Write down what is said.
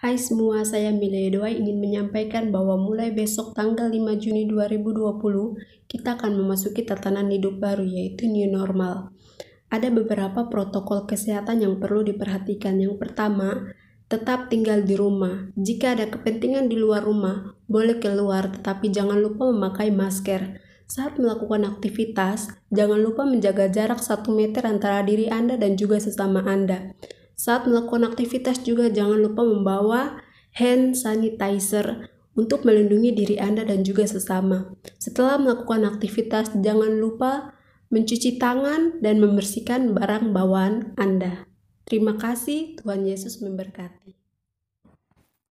Hai semua, saya Mila Doa ingin menyampaikan bahwa mulai besok tanggal 5 Juni 2020, kita akan memasuki tatanan hidup baru yaitu new normal. Ada beberapa protokol kesehatan yang perlu diperhatikan. Yang pertama, tetap tinggal di rumah. Jika ada kepentingan di luar rumah, boleh keluar tetapi jangan lupa memakai masker. Saat melakukan aktivitas, jangan lupa menjaga jarak 1 meter antara diri Anda dan juga sesama Anda. Saat melakukan aktivitas juga jangan lupa membawa hand sanitizer untuk melindungi diri Anda dan juga sesama. Setelah melakukan aktivitas, jangan lupa mencuci tangan dan membersihkan barang bawaan Anda. Terima kasih, Tuhan Yesus memberkati.